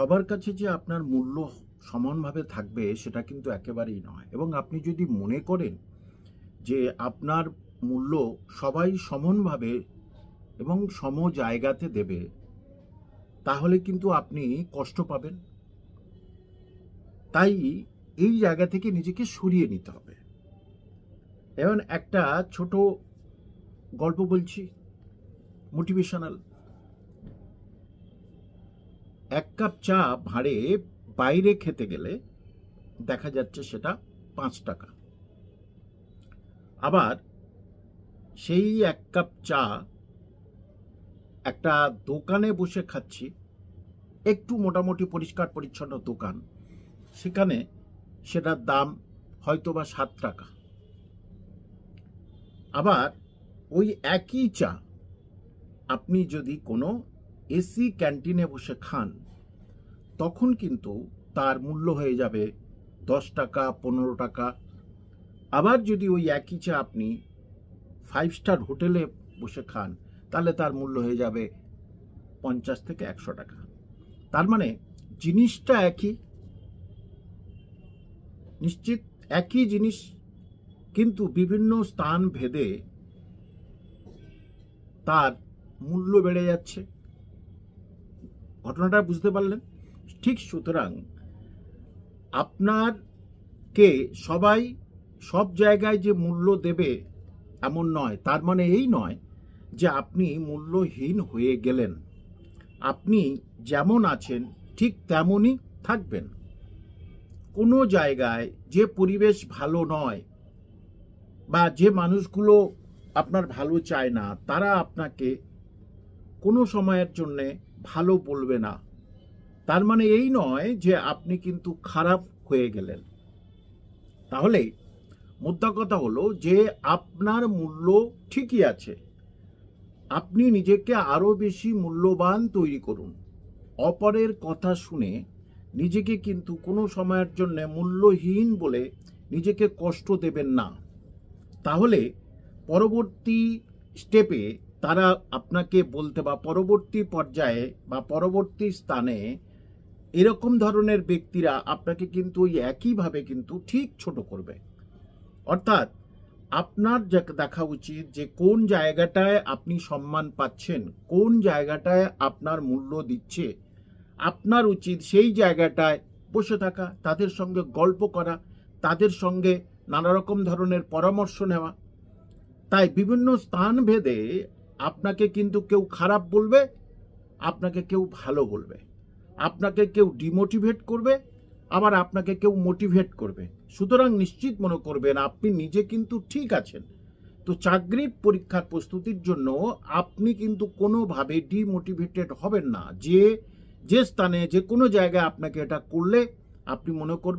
সবার কাছে যে আপনার মূল্য সমানভাবে থাকবে সেটা কিন্তু একেবারেই নয় এবং আপনি যদি মনে করেন যে আপনার মূল্য সবাই সমানভাবে এবং সম জায়গাতে দেবে তাহলে কিন্তু আপনি কষ্ট পাবেন তাই এই জায়গা থেকে নিজেকে সরিয়ে নিতে হবে এমন একটা ছোট গল্প বলছি মোটিভেশনাল এক কাপ চা ভাড়ে বাইরে খেতে গেলে দেখা যাচ্ছে সেটা পাঁচ টাকা আবার সেই এক কাপ চা একটা দোকানে বসে খাচ্ছি একটু মোটামুটি পরিষ্কার পরিচ্ছন্ন দোকান সেখানে সেটার দাম হয়তো বা সাত টাকা আবার ওই একই চা আপনি যদি কোনো এসি ক্যান্টিনে বসে খান তখন কিন্তু তার মূল্য হয়ে যাবে দশ টাকা পনেরো টাকা আবার যদি ওই একই চা আপনি ফাইভ স্টার হোটেলে বসে খান তাহলে তার মূল্য হয়ে যাবে পঞ্চাশ থেকে একশো টাকা তার মানে জিনিসটা একই নিশ্চিত একই জিনিস কিন্তু বিভিন্ন স্থান ভেদে তার মূল্য বেড়ে যাচ্ছে ঘটনাটা বুঝতে পারলেন ঠিক সুতরাং আপনারকে সবাই সব জায়গায় যে মূল্য দেবে এমন নয় তার মানে এই নয় যে আপনি মূল্যহীন হয়ে গেলেন আপনি যেমন আছেন ঠিক তেমনই থাকবেন কোনো জায়গায় যে পরিবেশ ভালো নয় বা যে মানুষগুলো আপনার ভালো চায় না তারা আপনাকে কোনো সময়ের জন্যে ভালো বলবে না তার মানে এই নয় যে আপনি কিন্তু খারাপ হয়ে গেলেন তাহলে মোদ্দা কথা হলো যে আপনার মূল্য ঠিকই আছে আপনি নিজেকে আরও বেশি মূল্যবান তৈরি করুন অপরের কথা শুনে নিজেকে কিন্তু কোনো সময়ের জন্য মূল্যহীন বলে নিজেকে কষ্ট দেবেন না তাহলে পরবর্তী স্টেপে তারা আপনাকে বলতে বা পরবর্তী পর্যায়ে বা পরবর্তী স্থানে এরকম ধরনের ব্যক্তিরা আপনাকে কিন্তু ওই একইভাবে কিন্তু ঠিক ছোট করবে অর্থাৎ আপনার দেখা উচিত যে কোন জায়গাটায় আপনি সম্মান পাচ্ছেন কোন জায়গাটায় আপনার মূল্য দিচ্ছে আপনার উচিত সেই জায়গাটায় বসে থাকা তাদের সঙ্গে গল্প করা তাদের সঙ্গে নানা রকম ধরনের পরামর্শ নেওয়া তাই বিভিন্ন স্থান ভেদে আপনাকে কিন্তু কেউ খারাপ বলবে আপনাকে কেউ ভালো বলবে আপনাকে কেউ ডিমোটিভেট করবে আবার আপনাকে কেউ মোটিভেট করবে সুতরাং নিশ্চিত মনে করবেন আপনি নিজে কিন্তু ঠিক আছেন তো চাকরির পরীক্ষার প্রস্তুতির জন্য আপনি কিন্তু কোনোভাবে ডিমোটিভেটেড হবেন না যে যে স্থানে যে কোনো জায়গায় আপনাকে এটা করলে আপনি মনে করবেন